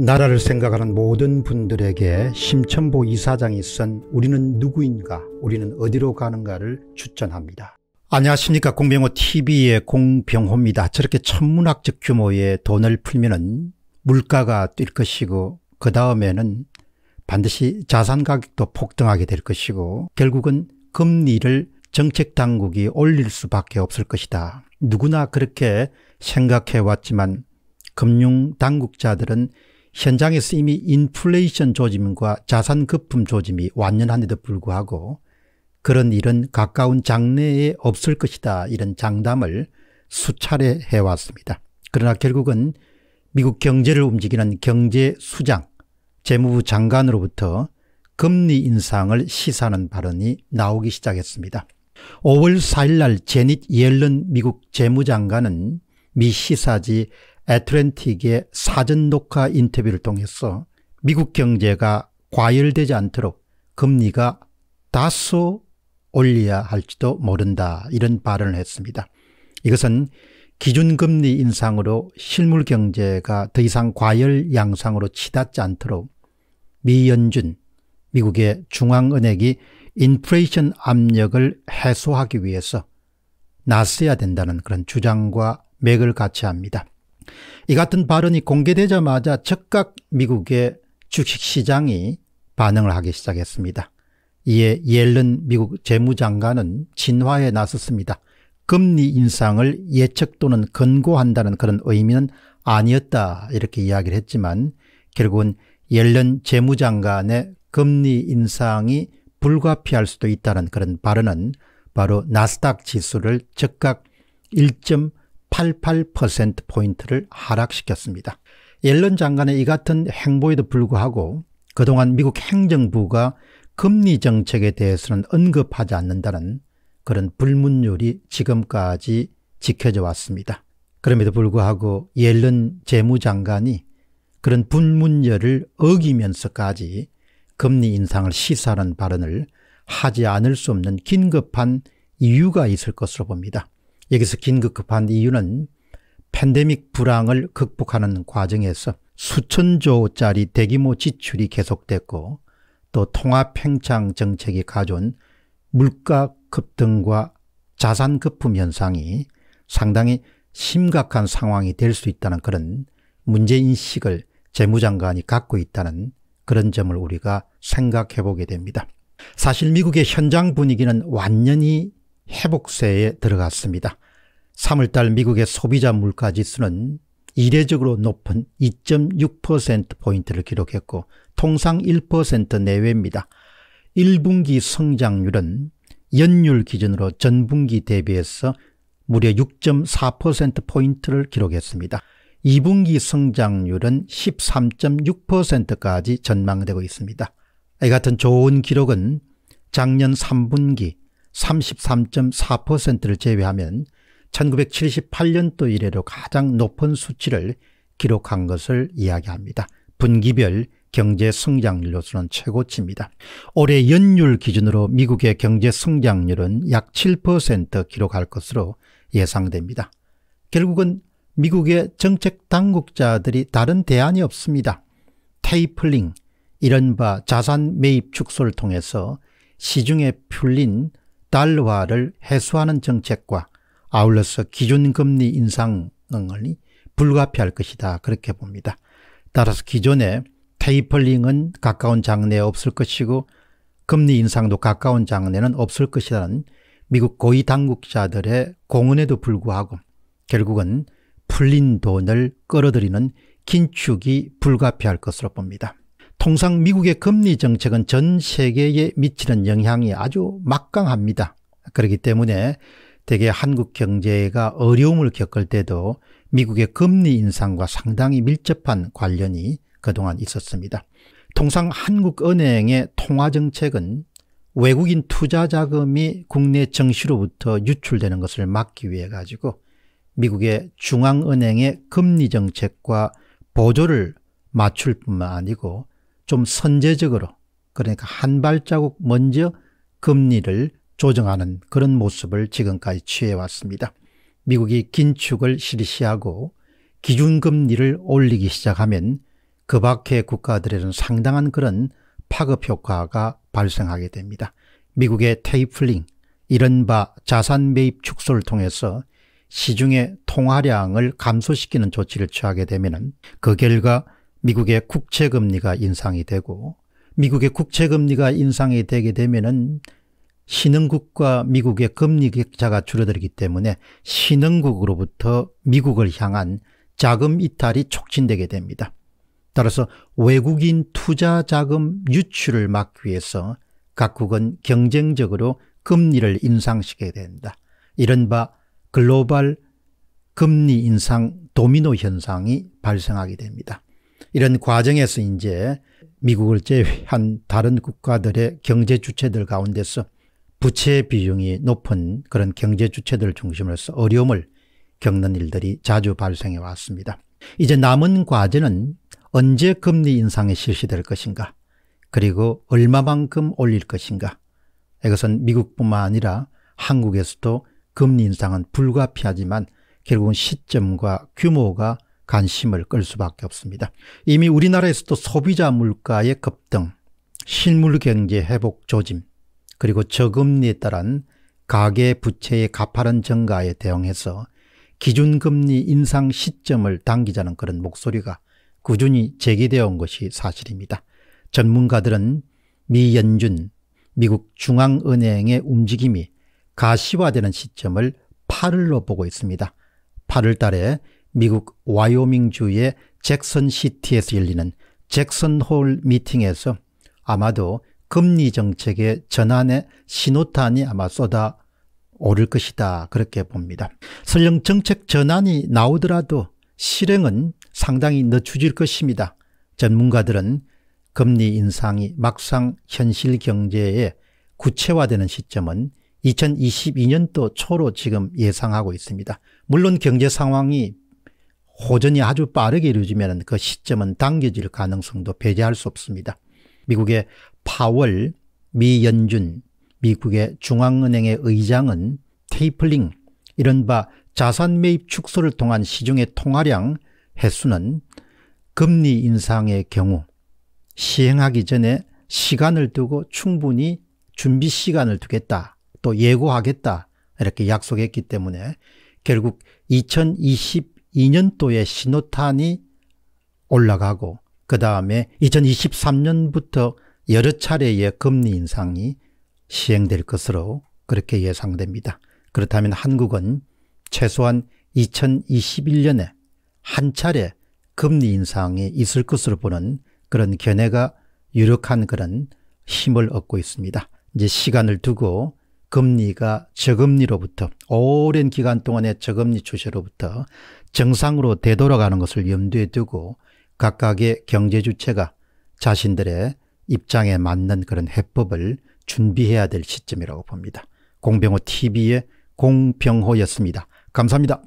나라를 생각하는 모든 분들에게 심천보 이사장이 쓴 우리는 누구인가 우리는 어디로 가는가를 추천합니다. 안녕하십니까 공병호TV의 공병호입니다. 저렇게 천문학적 규모의 돈을 풀면 은 물가가 뛸 것이고 그 다음에는 반드시 자산 가격도 폭등하게 될 것이고 결국은 금리를 정책 당국이 올릴 수밖에 없을 것이다. 누구나 그렇게 생각해 왔지만 금융 당국자들은 현장에서 이미 인플레이션 조짐과 자산 급품 조짐이 완연한데도 불구하고 그런 일은 가까운 장래에 없을 것이다 이런 장담을 수차례 해왔습니다. 그러나 결국은 미국 경제를 움직이는 경제수장 재무부 장관으로부터 금리 인상을 시사하는 발언이 나오기 시작했습니다. 5월 4일 날 제닛 옐런 미국 재무장관은 미 시사지 애틀랜틱의 사전 녹화 인터뷰를 통해서 미국 경제가 과열되지 않도록 금리가 다소 올려야 할지도 모른다 이런 발언을 했습니다. 이것은 기준금리 인상으로 실물 경제가 더 이상 과열 양상으로 치닫지 않도록 미연준 미국의 중앙은행이 인플레이션 압력을 해소하기 위해서 나서야 된다는 그런 주장과 맥을 같이 합니다. 이 같은 발언이 공개되자마자 즉각 미국의 주식시장이 반응을 하기 시작했습니다. 이에 옐런 미국 재무장관은 진화에 나섰습니다. 금리 인상을 예측 또는 권고한다는 그런 의미는 아니었다 이렇게 이야기를 했지만 결국은 옐런 재무장관의 금리 인상이 불가피할 수도 있다는 그런 발언은 바로 나스닥 지수를 즉각 88%포인트를 하락시켰습니다. 옐런 장관의 이 같은 행보에도 불구하고 그동안 미국 행정부가 금리 정책에 대해서는 언급하지 않는다는 그런 불문율이 지금까지 지켜져 왔습니다. 그럼에도 불구하고 옐런 재무장관이 그런 분문열을 어기면서까지 금리 인상을 시사하는 발언을 하지 않을 수 없는 긴급한 이유가 있을 것으로 봅니다. 여기서 긴급급한 이유는 팬데믹 불황을 극복하는 과정에서 수천조짜리 대규모 지출이 계속됐고 또 통화 팽창 정책이 가져온 물가 급등과 자산 급품 현상이 상당히 심각한 상황이 될 수 있다는 그런 문제인식을 재무장관이 갖고 있다는 그런 점을 우리가 생각해 보게 됩니다. 사실 미국의 현장 분위기는 완전히 회복세에 들어갔습니다. 3월달 미국의 소비자 물가 지수는 이례적으로 높은 2.6%포인트를 기록했고 통상 1% 내외입니다. 1분기 성장률은 연율 기준으로 전분기 대비해서 무려 6.4%포인트를 기록했습니다. 2분기 성장률은 13.6%까지 전망되고 있습니다. 이 같은 좋은 기록은 작년 3분기 33.4%를 제외하면 1978년도 이래로 가장 높은 수치를 기록한 것을 이야기합니다. 분기별 경제 성장률로서는 최고치입니다. 올해 연율 기준으로 미국의 경제 성장률은 약 7% 기록할 것으로 예상됩니다. 결국은 미국의 정책 당국자들이 다른 대안이 없습니다. 테이플링, 이른바 자산 매입 축소를 통해서 시중에 풀린 달러화를 해소하는 정책과 아울러서 기준금리 인상을 불가피할 것이다 그렇게 봅니다. 따라서 기존의 테이퍼링은 가까운 장래에 없을 것이고 금리 인상도 가까운 장래는 없을 것이라는 미국 고위 당국자들의 공언에도 불구하고 결국은 풀린 돈을 끌어들이는 긴축이 불가피할 것으로 봅니다. 통상 미국의 금리 정책은 전 세계에 미치는 영향이 아주 막강합니다. 그렇기 때문에 대개 한국 경제가 어려움을 겪을 때도 미국의 금리 인상과 상당히 밀접한 관련이 그동안 있었습니다. 통상 한국은행의 통화정책은 외국인 투자 자금이 국내 정시로부터 유출되는 것을 막기 위해 가지고 미국의 중앙은행의 금리 정책과 보조를 맞출 뿐만 아니고 좀 선제적으로 그러니까 한 발자국 먼저 금리를 조정하는 그런 모습을 지금까지 취해왔습니다. 미국이 긴축을 실시하고 기준금리를 올리기 시작하면 그 밖의 국가들에는 상당한 그런 파급 효과가 발생하게 됩니다. 미국의 테이플링, 이른바 자산 매입 축소를 통해서 시중의 통화량을 감소시키는 조치를 취하게 되면 그 결과 미국의 국채 금리가 인상이 되고 미국의 국채 금리가 인상이 되게 되면은 신흥국과 미국의 금리 격차가 줄어들기 때문에 신흥국으로부터 미국을 향한 자금 이탈이 촉진되게 됩니다. 따라서 외국인 투자 자금 유출을 막기 위해서 각국은 경쟁적으로 금리를 인상시켜야 된다. 이른바 글로벌 금리 인상 도미노 현상이 발생하게 됩니다. 이런 과정에서 이제 미국을 제외한 다른 국가들의 경제 주체들 가운데서 부채 비중이 높은 그런 경제 주체들 중심으로서 해 어려움을 겪는 일들이 자주 발생해 왔습니다. 이제 남은 과제는 언제 금리 인상이 실시될 것인가 그리고 얼마만큼 올릴 것인가 이것은 미국뿐만 아니라 한국에서도 금리 인상은 불가피하지만 결국은 시점과 규모가 관심을 끌 수밖에 없습니다. 이미 우리나라에서도 소비자 물가의 급등, 실물 경제 회복 조짐, 그리고 저금리에 따른 가계 부채의 가파른 증가에 대응해서 기준금리 인상 시점을 당기자는 그런 목소리가 꾸준히 제기되어 온 것이 사실입니다. 전문가들은 미 연준, 미국 중앙은행의 움직임이 가시화되는 시점을 8일로 보고 있습니다. 8월 달에 미국 와이오밍주의 잭슨시티에서 열리는 잭슨홀 미팅에서 아마도 금리 정책의 전환의 신호탄이 아마 쏟아 오를 것이다 그렇게 봅니다. 설령 정책 전환이 나오더라도 실행은 상당히 늦춰질 것입니다. 전문가들은 금리 인상이 막상 현실 경제에 구체화되는 시점은 2022년도 초로 지금 예상하고 있습니다. 물론 경제 상황이 호전이 아주 빠르게 이루어지면 그 시점은 당겨질 가능성도 배제할 수 없습니다. 미국의 파월, 미연준, 미국의 중앙은행의 의장은 테이플링, 이른바 자산 매입 축소를 통한 시중의 통화량 횟수는 금리 인상의 경우 시행하기 전에 시간을 두고 충분히 준비 시간을 두겠다 또 예고하겠다 이렇게 약속했기 때문에 결국 2022년도에 신호탄이 올라가고 그 다음에 2023년부터 여러 차례의 금리 인상이 시행될 것으로 그렇게 예상됩니다. 그렇다면 한국은 최소한 2021년에 한 차례 금리 인상이 있을 것으로 보는 그런 견해가 유력한 그런 힘을 얻고 있습니다. 이제 시간을 두고 금리가 저금리로부터 오랜 기간 동안의 저금리 추세로부터 정상으로 되돌아가는 것을 염두에 두고 각각의 경제 주체가 자신들의 입장에 맞는 그런 해법을 준비해야 될 시점이라고 봅니다. 공병호 TV의 공병호였습니다. 감사합니다.